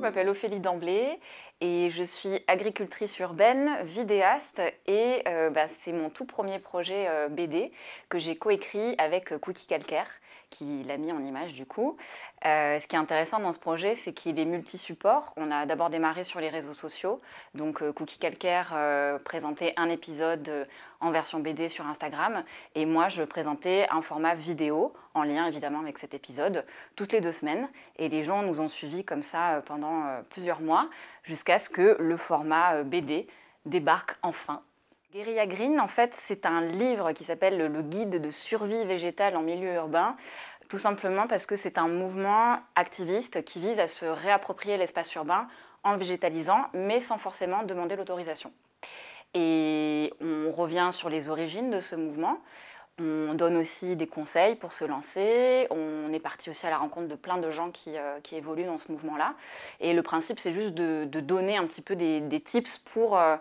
Je m'appelle Ophélie Damblé et je suis agricultrice urbaine, vidéaste et euh, bah, c'est mon tout premier projet euh, BD que j'ai coécrit avec Cookie Calcaire qui l'a mis en image du coup. Euh, ce qui est intéressant dans ce projet, c'est qu'il est multi-support. On a d'abord démarré sur les réseaux sociaux, donc Cookie Calcaire présentait un épisode en version BD sur Instagram. Et moi, je présentais un format vidéo, en lien évidemment avec cet épisode, toutes les deux semaines. Et les gens nous ont suivis comme ça euh, pendant euh, plusieurs mois, jusqu'à ce que le format euh, BD débarque enfin Guerilla Green, en fait, c'est un livre qui s'appelle Le guide de survie végétale en milieu urbain, tout simplement parce que c'est un mouvement activiste qui vise à se réapproprier l'espace urbain en végétalisant, mais sans forcément demander l'autorisation. Et on revient sur les origines de ce mouvement. On donne aussi des conseils pour se lancer. On est parti aussi à la rencontre de plein de gens qui, euh, évoluent dans ce mouvement-là. Et le principe, c'est juste de, donner un petit peu des, tips pour, euh,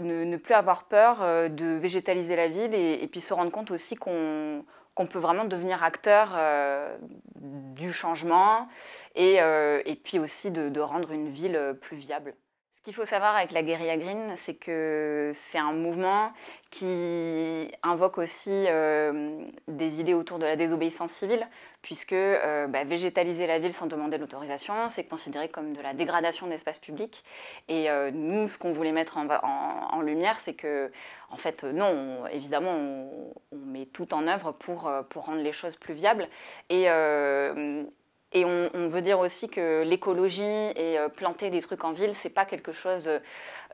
ne, plus avoir peur euh, de végétaliser la ville et, puis se rendre compte aussi qu'on peut vraiment devenir acteur du changement et, puis aussi de rendre une ville plus viable qu'il faut savoir avec la guérilla green, c'est que c'est un mouvement qui invoque aussi euh, des idées autour de la désobéissance civile, puisque euh, bah, végétaliser la ville sans demander l'autorisation, c'est considéré comme de la dégradation d'espace public. Et euh, nous, ce qu'on voulait mettre en, lumière, c'est que, en fait, non, évidemment, on, met tout en œuvre pour, pour rendre les choses plus viables. Et et on, veut dire aussi que l'écologie et euh, planter des trucs en ville, c'est pas quelque chose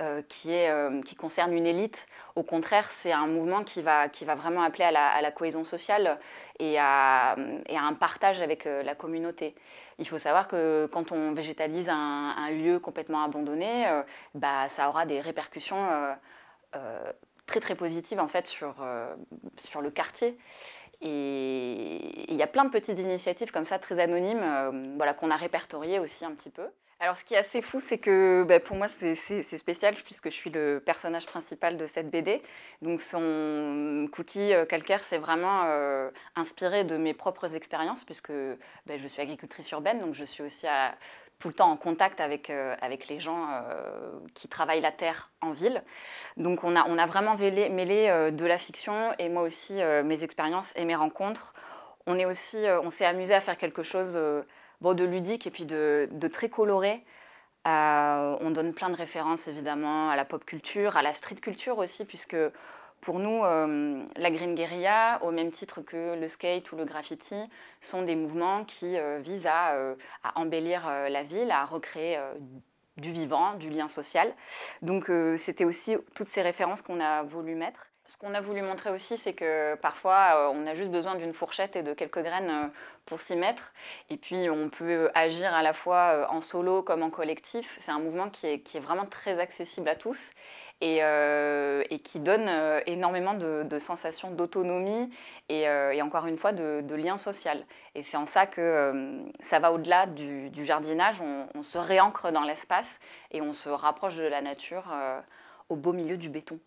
euh, qui, est, euh, qui concerne une élite. Au contraire, c'est un mouvement qui va, qui va vraiment appeler à la, cohésion sociale et à, et à, un partage avec la communauté. Il faut savoir que quand on végétalise un, un lieu complètement abandonné, bah, ça aura des répercussions très très positives en fait sur, sur le quartier. Et, il y a plein de petites initiatives comme ça, très anonymes, euh, voilà, qu'on a répertoriées aussi un petit peu. Alors, ce qui est assez fou, c'est que ben, pour moi, c'est spécial puisque je suis le personnage principal de cette BD. Donc, son cookie euh, calcaire, c'est vraiment euh, inspiré de mes propres expériences puisque ben, je suis agricultrice urbaine, donc je suis aussi tout le temps en contact avec, avec les gens qui travaillent la terre en ville. Donc on a, on a vraiment mêlé, de la fiction et moi aussi mes expériences et mes rencontres on est aussi, euh, on s'est amusé à faire quelque chose euh, de ludique et puis de, très coloré. Euh, on donne plein de références évidemment à la pop culture, à la street culture aussi, puisque pour nous, la green guerrilla, au même titre que le skate ou le graffiti, sont des mouvements qui visent à embellir la ville, à recréer du vivant, du lien social. Donc c'était aussi toutes ces références qu'on a voulu mettre. Ce qu'on a voulu montrer aussi, c'est que parfois, euh, on a juste besoin d'une fourchette et de quelques graines euh, pour s'y mettre. Et puis, on peut agir à la fois euh, en solo comme en collectif. C'est un mouvement qui est, vraiment très accessible à tous et, qui donne énormément de, sensations d'autonomie et, encore une fois de, de lien social. Et c'est en ça que ça va au-delà du, jardinage. on se réancre dans l'espace et on se rapproche de la nature au beau milieu du béton.